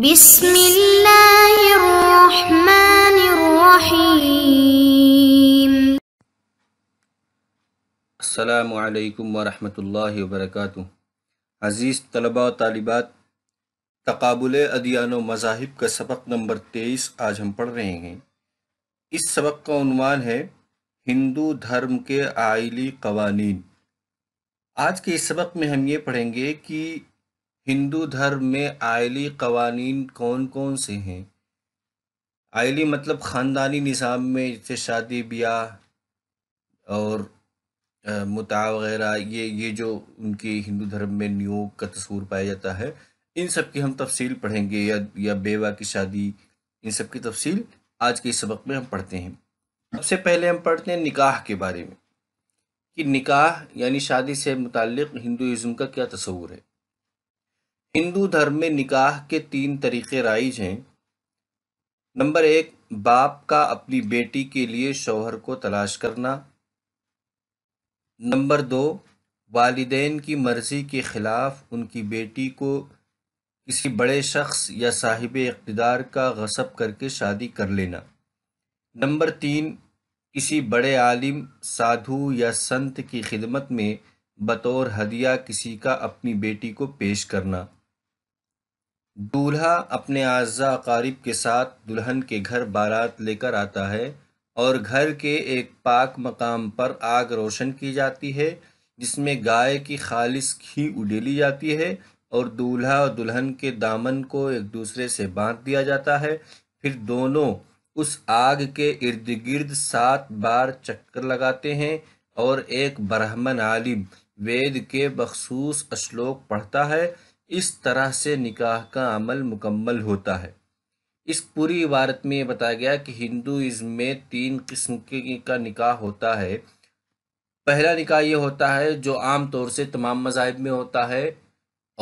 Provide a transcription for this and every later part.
بسم الله الرحمن अजीज़ तलबा तालिबात तकबुल अदियान मज़ाहिब का सबक नंबर तेईस आज हम पढ़ रहे हैं इस सबक का उनवान है हिंदू धर्म के आयली कवानी आज के इस सबक में हम ये पढ़ेंगे कि हिंदू धर्म में आयली कवानीन कौन कौन से हैं आयली मतलब ख़ानदानी निज़ाम में जैसे शादी ब्याह और मुता वगैरह ये ये जो उनकी हिंदू धर्म में नियोग का तस्वूर पाया जाता है इन सब की हम तफसील पढ़ेंगे या या बेवा की शादी इन सब की तफसील आज के इस सबक में हम पढ़ते हैं सबसे पहले हम पढ़ते हैं निकाह के बारे में कि निकाह यानी शादी से मुतल हिंदुज़म का क्या तस्वूर है हिंदू धर्म में निकाह के तीन तरीक़े राइज हैं नंबर एक बाप का अपनी बेटी के लिए शौहर को तलाश करना नंबर दो वालदेन की मर्ज़ी के ख़िलाफ़ उनकी बेटी को किसी बड़े शख्स या साहिब इकतदार का गसब करके शादी कर लेना नंबर तीन किसी बड़े आलिम साधु या संत की खिदमत में बतौर हदिया किसी का अपनी बेटी को पेश करना दूल्हा अपने आज़ा अकारीब के साथ दुल्हन के घर बारात लेकर आता है और घर के एक पाक मकाम पर आग रोशन की जाती है जिसमें गाय की खालिश घी उडेली जाती है और दूल्हा और दुल्हन के दामन को एक दूसरे से बांध दिया जाता है फिर दोनों उस आग के इर्द गिर्द सात बार चक्कर लगाते हैं और एक ब्राह्मण आलिम वेद के बखसूस श्लोक पढ़ता है इस तरह से निकाह का अमल मुकम्मल होता है इस पूरी इबारत में ये बताया गया कि हिंदुज़म में तीन किस्म के का निकाह होता है पहला निकाह ये होता है जो आम तौर से तमाम मजाहब में होता है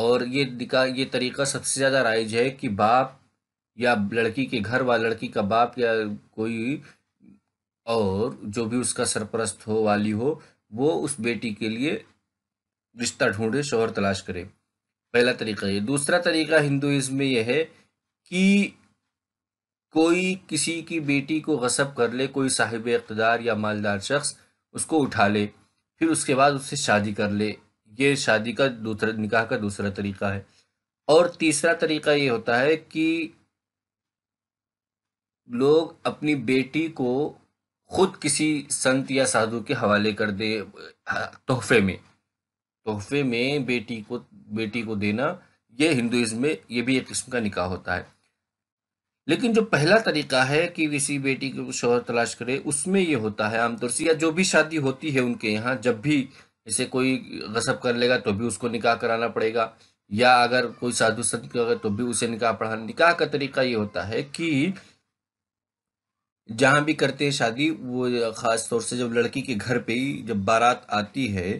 और ये निकाह ये तरीका सबसे ज़्यादा राइज है कि बाप या लड़की के घर व लड़की का बाप या कोई और जो भी उसका सरपरस्त हो वाली हो वो उस बेटी के लिए रिश्ता ढूंढे शोहर तलाश करें पहला तरीका ये दूसरा तरीका हिंदुज़म में यह है कि कोई किसी की बेटी को गसब कर ले कोई साहिब इकतदार या मालदार शख्स उसको उठा ले फिर उसके बाद उससे शादी कर ले ये शादी का दूसरा निकाह का दूसरा तरीका है और तीसरा तरीका ये होता है कि लोग अपनी बेटी को खुद किसी संत या साधु के हवाले कर दे तोहफे में तोहफे में बेटी को बेटी को देना ये हिंदुज्म में ये भी एक किस्म का निकाह होता है लेकिन जो पहला तरीका है कि किसी बेटी को शोहर तलाश करे उसमें ये होता है आमतौर से या जो भी शादी होती है उनके यहाँ जब भी इसे कोई गसब कर लेगा तो भी उसको निकाह कराना पड़ेगा या अगर कोई साधु संत करेगा तो भी उसे निकाह पढ़ाना निकाह का तरीका ये होता है कि जहाँ भी करते हैं शादी वो ख़ास तौर से जब लड़की के घर पे ही जब बारात आती है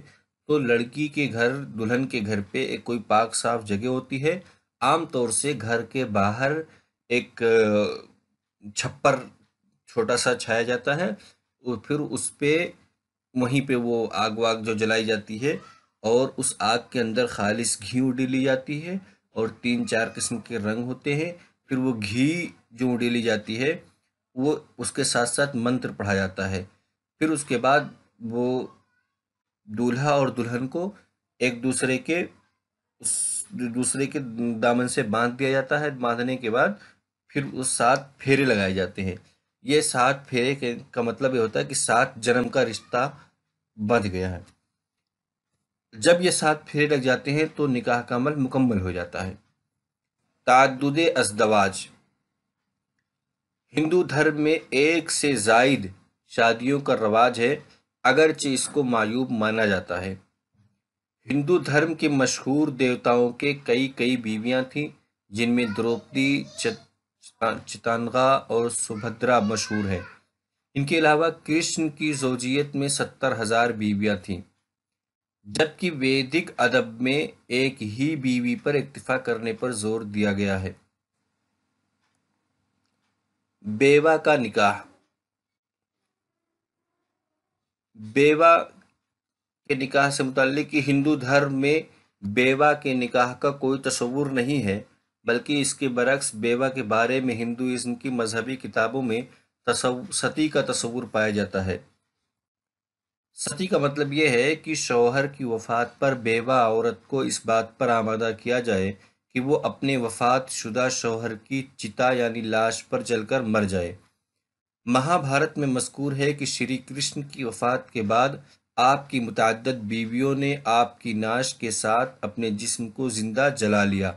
तो लड़की के घर दुल्हन के घर पे एक कोई पाक साफ जगह होती है आमतौर से घर के बाहर एक छप्पर छोटा सा छाया जाता है और फिर उस पर वहीं पे वो आग वाग जो जलाई जाती है और उस आग के अंदर खालिश घी उडीली जाती है और तीन चार किस्म के रंग होते हैं फिर वो घी जो ली जाती है वो उसके साथ साथ मंत्र पढ़ा जाता है फिर उसके बाद वो दूल्हा और दुल्हन को एक दूसरे के दूसरे के दामन से बांध दिया जाता है बांधने के बाद फिर उस सात फेरे लगाए जाते हैं ये सात फेरे के का मतलब ये होता है कि सात जन्म का रिश्ता बंध गया है जब ये सात फेरे लग जाते हैं तो निकाह का अमल मुकम्मल हो जाता है तादुद अजदवाज हिंदू धर्म में एक से जायद शादियों का रवाज है अगरचे इसको मायूब माना जाता है हिंदू धर्म के मशहूर देवताओं के कई कई बीवियां थीं जिनमें द्रौपदी चितानगा और सुभद्रा मशहूर है इनके अलावा कृष्ण की जोजियत में सत्तर हजार बीवियां थीं जबकि वैदिक अदब में एक ही बीवी पर इक्तफा करने पर जोर दिया गया है बेवा का निकाह बेवा के निकाह से मुतल कि हिंदू धर्म में बेवा के निकाह का कोई तस्वूर नहीं है बल्कि इसके बरक्स बेवा के बारे में हिंदुज़म की मजहबी किताबों में सती का तस्वूर पाया जाता है सती का मतलब यह है कि शौहर की वफात पर बेवा औरत को इस बात पर आमादा किया जाए कि वो अपने वफात शुदा शौहर की चिता यानी लाश पर जलकर मर जाए महाभारत में मस्कूर है कि श्री कृष्ण की वफात के बाद आपकी मुतद बीवियों ने आपकी नाश के साथ अपने जिस्म को ज़िंदा जला लिया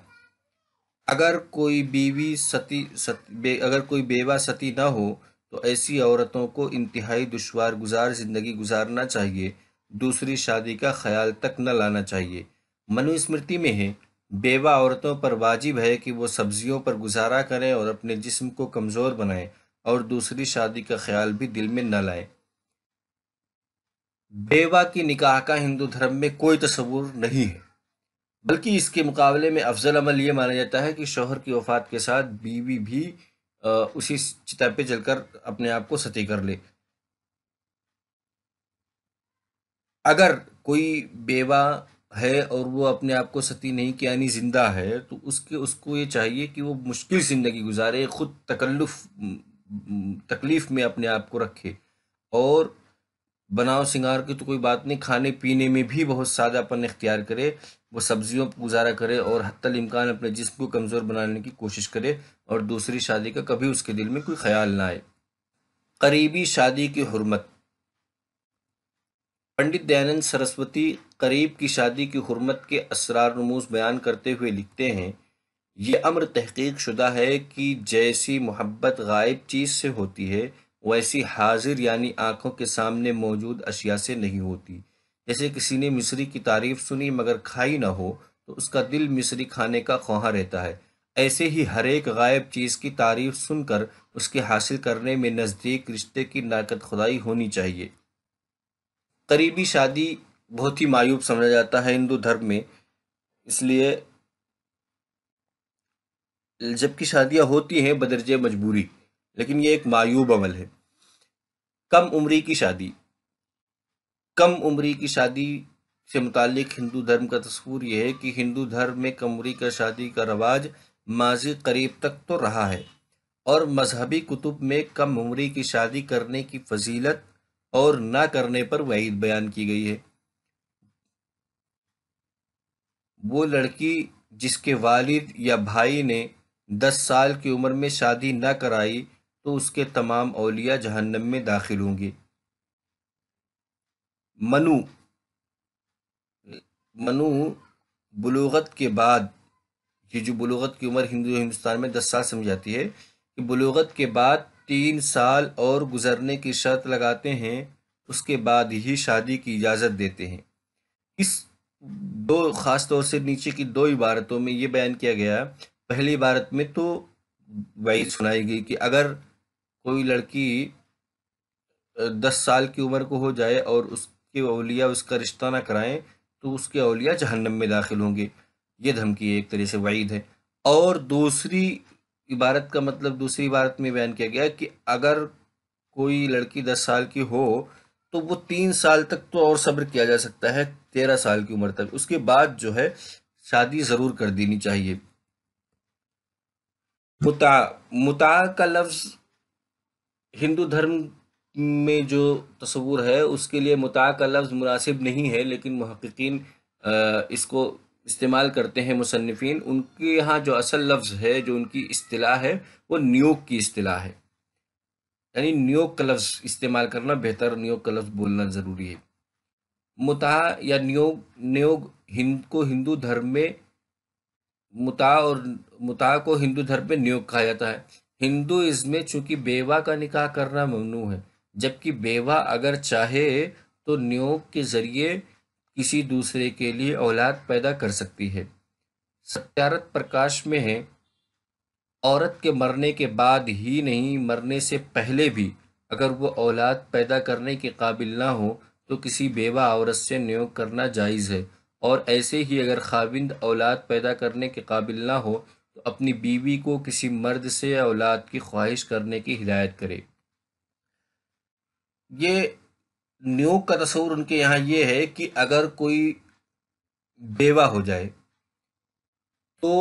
अगर कोई बीवी सती सत, बे, अगर कोई बेवा सती ना हो तो ऐसी औरतों को इंतहाई दुशवार गुजार ज़िंदगी गुजारना चाहिए दूसरी शादी का ख्याल तक न लाना चाहिए मनुस्मृति में है बेवा औरतों पर वाजिब है कि वो सब्जियों पर गुजारा करें और अपने जिस्म को कमज़ोर बनाएं और दूसरी शादी का ख्याल भी दिल में न लाए बेवा की निकाह का हिंदू धर्म में कोई तस्वूर नहीं है बल्कि इसके मुकाबले में अफजल अमल ये माना जाता है कि शोहर की वफात के साथ बीवी भी उसी चिता पे जलकर अपने आप को सती कर ले अगर कोई बेवा है और वो अपने आप को सती नहीं किया यानी जिंदा है तो उसके उसको ये चाहिए कि वो मुश्किल ज़िंदगी गुजारे खुद तकल्लुफ़ तकलीफ में अपने आप को रखे और बनाव सिंगार की तो कोई बात नहीं खाने पीने में भी बहुत सादापन इख्तियार करे वो सब्जियों पर गुजारा करे और हत्तल इम्कान अपने जिस्म को कमज़ोर बनाने की कोशिश करे और दूसरी शादी का कभी उसके दिल में कोई ख्याल ना आए करीबी शादी की हरमत पंडित दयानंद सरस्वती करीब की शादी की हरमत के असरार नमूज बयान करते हुए लिखते हैं ये अम्र तहकीक शुदा है कि जैसी मोहब्बत गायब चीज़ से होती है वैसी हाजिर यानी आँखों के सामने मौजूद अशिया से नहीं होती जैसे किसी ने मिस्री की तारीफ सुनी मगर खाई ना हो तो उसका दिल मिस्री खाने का ख्वाह रहता है ऐसे ही हर एक गायब चीज़ की तारीफ सुनकर उसके हासिल करने में नज़दीक रिश्ते की नाकत खुदाई होनी चाहिए करीबी शादी बहुत ही मायूब समझा जाता है हिंदू धर्म में इसलिए जबकि शादियां होती हैं बदरज मजबूरी लेकिन ये एक मायूब अमल है कम उम्री की शादी कम उम्री की शादी से मुतक हिंदू धर्म का तस्वूर यह है कि हिंदू धर्म में कम उम्री का शादी का रवाज माजी करीब तक तो रहा है और मजहबी कुतुब में कम उम्री की शादी करने की फजीलत और ना करने पर वहीद बयान की गई है वो लड़की जिसके वालिद या भाई ने दस साल की उम्र में शादी न कराई तो उसके तमाम अलिया जहन्नम में दाखिल होंगे मनु मनु बलूगत के बाद ये जो बलूगत की उम्र हिंदू हिंदुस्तान में दस साल समझ जाती है कि बलूगत के बाद तीन साल और गुजरने की शर्त लगाते हैं उसके बाद ही शादी की इजाज़त देते हैं इस दो ख़ास तौर से नीचे की दो इबारतों में ये बयान किया गया पहली इबारत में तो वही सुनाई गई कि अगर कोई लड़की दस साल की उम्र को हो जाए और उसके अलिया उसका रिश्ता ना कराएं तो उसके अलिया जहन्नम में दाखिल होंगे ये धमकी एक तरह से वईद है और दूसरी इबारत का मतलब दूसरी इबारत में बयान किया गया कि अगर कोई लड़की दस साल की हो तो वो तीन साल तक तो और सब्र किया जा सकता है तेरह साल की उम्र तक उसके बाद जो है शादी ज़रूर कर देनी चाहिए मुता मुता का लफ्ज़ हिंदू धर्म में जो तस्वूर है उसके लिए मुता का लफ्ज़ मुनासिब नहीं है लेकिन महक्कीन इसको इस्तेमाल करते हैं मुसनफिन उनके यहाँ जो असल लफ्ज़ है जो उनकी अतलाह है वो नियोग की अतलाह है यानी नियोग का लफ्ज़ इस्तेमाल करना बेहतर नियोग का लफ्ज़ बोलना ज़रूरी है मुता या नियोग नियोग हिंद को हिंदू धर्म में मुता और मुता को हिंदू धर्म में नियोग कहा जाता है हिंदू इसमें चूंकि बेवा का निकाह करना ममनू है जबकि बेवा अगर चाहे तो नियोग के जरिए किसी दूसरे के लिए औलाद पैदा कर सकती है सत्यारत प्रकाश में है औरत के मरने के बाद ही नहीं मरने से पहले भी अगर वो औलाद पैदा करने के काबिल ना हो तो किसी बेवा औरत से नियोग करना जायज़ है और ऐसे ही अगर खाविंद औलाद पैदा करने के काबिल ना हो तो अपनी बीवी को किसी मर्द से औलाद की ख्वाहिश करने की हिदायत करे ये नियोग का तस्वूर उनके यहाँ ये है कि अगर कोई बेवा हो जाए तो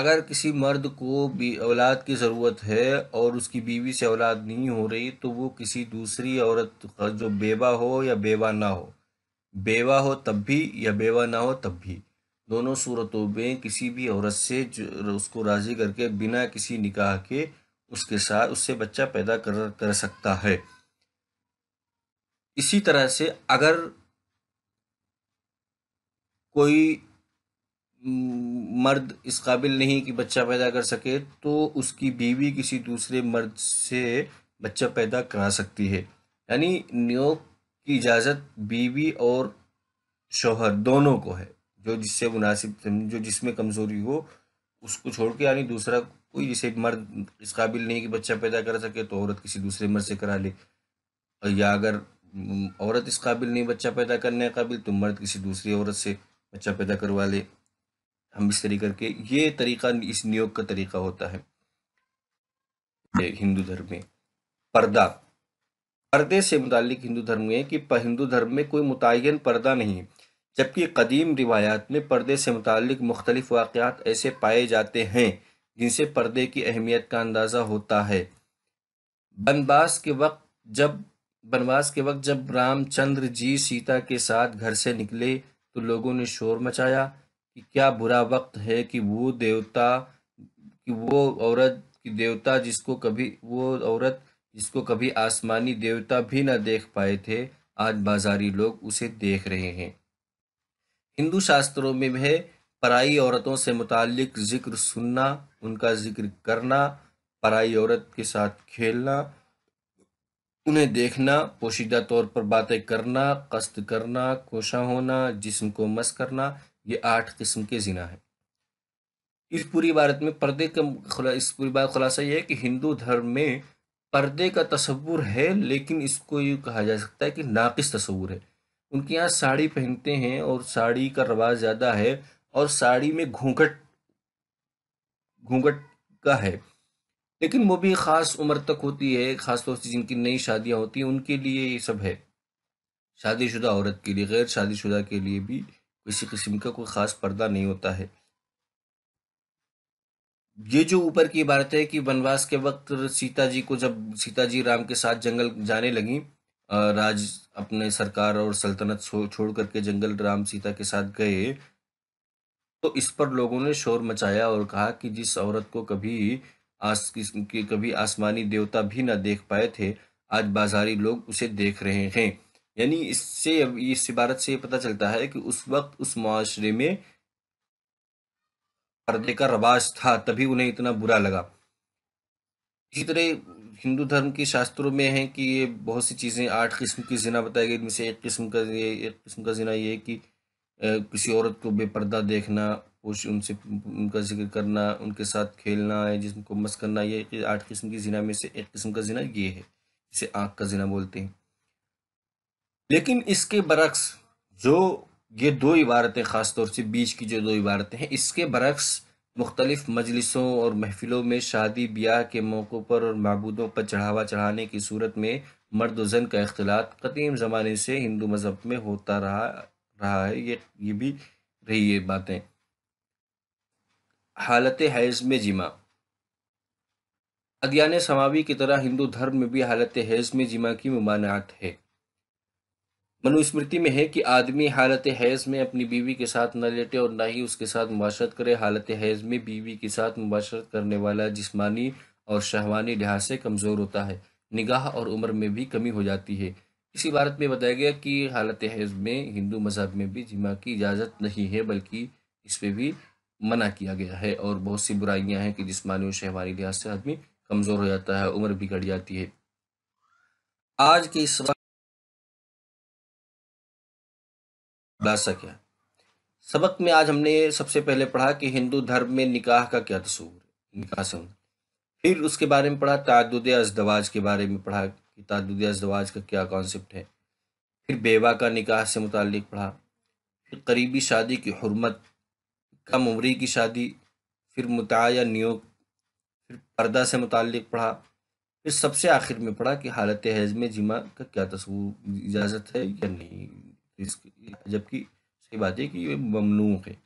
अगर किसी मर्द को भी औलाद की ज़रूरत है और उसकी बीवी से औलाद नहीं हो रही तो वो किसी दूसरी औरत जो बेवा हो या बेवा ना हो बेवा हो तब भी या बेवा ना हो तब भी दोनों सूरतों में किसी भी औरत से उसको राज़ी करके बिना किसी निकाह के उसके साथ उससे बच्चा पैदा कर कर सकता है इसी तरह से अगर कोई मर्द इस काबिल नहीं कि बच्चा पैदा कर सके तो उसकी बीवी किसी दूसरे मर्द से बच्चा पैदा करा सकती है यानी नियोग की इजाज़त बीवी और शोहर दोनों को है जो जिससे मुनासिब जो जिसमें कमज़ोरी हो उसको छोड़ के यानी दूसरा कोई जैसे मर्द इस काबिल नहीं कि बच्चा पैदा कर सके तो औरत किसी दूसरे मर्द से करा ले या अगर औरत इस काबिल नहीं बच्चा पैदा करने काबिल तो मर्द किसी दूसरी औरत से बच्चा पैदा करवा ले हम इस तरीके करके ये तरीका इस नियोग का तरीका होता है हिंदू धर्म में पर्दा पर्दे से मुतक हिंदू धर्म में कि हिंदू धर्म में कोई मुतन पर्दा नहीं जबकि कदीम रिवायात में पर्दे से मुतक मुख्तलिफ वाक़ात ऐसे पाए जाते हैं जिनसे पर्दे की अहमियत का अंदाज़ा होता है बनवास के वक्त जब बनवास के वक्त जब रामचंद्र जी सीता के साथ घर से निकले तो लोगों ने शोर मचाया कि क्या बुरा वक्त है कि वो देवता कि वो औरत कि देवता जिसको कभी वो औरत जिसको कभी आसमानी देवता भी न देख पाए थे आज बाजारी लोग उसे देख रहे हैं हिंदू शास्त्रों में है पराई औरतों से मुतालिक जिक्र सुनना उनका जिक्र करना पराई औरत के साथ खेलना उन्हें देखना पोशीदा तौर पर बातें करना कस्त करना कोशा होना जिस्म को मस करना ये आठ किस्म के जिना है इस पूरी भारत में पर्दे का इस पूरी बात खुलासा यह है कि हिंदू धर्म में पर्दे का तस्वूर है लेकिन इसको ये कहा जा सकता है कि नाकिस तस्वूर है उनके यहाँ साड़ी पहनते हैं और साड़ी का रवाज ज़्यादा है और साड़ी में घूंघट घूंघट का है लेकिन वो भी ख़ास उम्र तक होती है ख़ासतौर से जिनकी नई शादियाँ होती हैं उनके लिए ये सब है शादीशुदा औरत के लिए गैर शादीशुदा के लिए भी किसी किस्म का कोई ख़ास पर्दा नहीं होता है ये जो ऊपर की इबारत है कि वनवास के वक्त सीता जी को जब सीता जी राम के साथ जंगल जाने लगी राज अपने सरकार और सल्तनत छोड़ करके जंगल राम सीता के साथ गए तो इस पर लोगों ने शोर मचाया और कहा कि जिस औरत को कभी आस कि कभी आसमानी देवता भी ना देख पाए थे आज बाजारी लोग उसे देख रहे हैं यानी इससे इस इबारत से ये पता चलता है कि उस वक्त उस माशरे में पर्दे का रवाज था तभी उन्हें इतना बुरा लगा इसी तरह हिंदू धर्म के शास्त्रों में है कि ये बहुत सी चीज़ें आठ किस्म की जिना बताई गई इनमें से एक किस्म का ये एक किस्म का जिना ये कि किसी औरत को बेपर्दा देखना कुछ उनसे उनका जिक्र करना उनके साथ खेलना है जिसम को मस करना ये आठ किस्म की जिना में से एक किस्म का जिना ये है इसे आँख का जिना बोलते हैं लेकिन इसके बरक्स जो ये दो इबारतें ख़ास तौर से बीच की जो दो इबारतें हैं इसके बरक्स मुख्तलिफ़ मजलिसों और महफिलों में शादी ब्याह के मौक़ों पर और मबूदों पर चढ़ावा चढ़ाने की सूरत में मर्द व जन का अख्तिलात कदीम ज़माने से हिंदू मज़हब में होता रहा रहा है ये ये भी रही ये बातें हालत हैज़ में जिमा अदियान समावी की तरह हिंदू धर्म में भी हालत हैज़ में जिमा की ममानात है मनुस्मृति में है कि आदमी हालत हैज़ में अपनी बीवी के साथ न लेटे और ना ही उसके साथ मुबाशरत करे हालत हैज़ में बीवी के साथ मुबाशरत करने वाला जिस्मानी और शहवानी लिहाज से कमज़ोर होता है निगाह और उम्र में भी कमी हो जाती है इस इबारत में बताया गया कि हालत हैज़ में हिंदू मजहब में भी जिमा की इजाज़त नहीं है बल्कि इस पर भी मना किया गया है और बहुत सी बुराइयाँ हैं कि जिसमानी और शहवानी लिहाज से आदमी कमज़ोर हो जाता है उम्र बिगड़ जाती है आज के इस खुलासा क्या सबक में आज हमने सबसे पहले पढ़ा कि हिंदू धर्म में निकाह का क्या तसूर निकाह से फिर उसके बारे में पढ़ा तादुद अजदवाज के बारे में पढ़ा कि तादुद अजदवाज का क्या कॉन्सेप्ट है फिर बेवा का निकाह से मुतल पढ़ा फिर करीबी शादी की हरमत कम उम्री की शादी फिर मुतया नियोग फिर पर्दा से मुतक पढ़ा फिर सबसे आखिर में पढ़ा कि हालत हैज़ में जिमा का क्या तस्वूर इजाज़त है या नहीं इसकी जबकि सही बात है कि ये ममनू है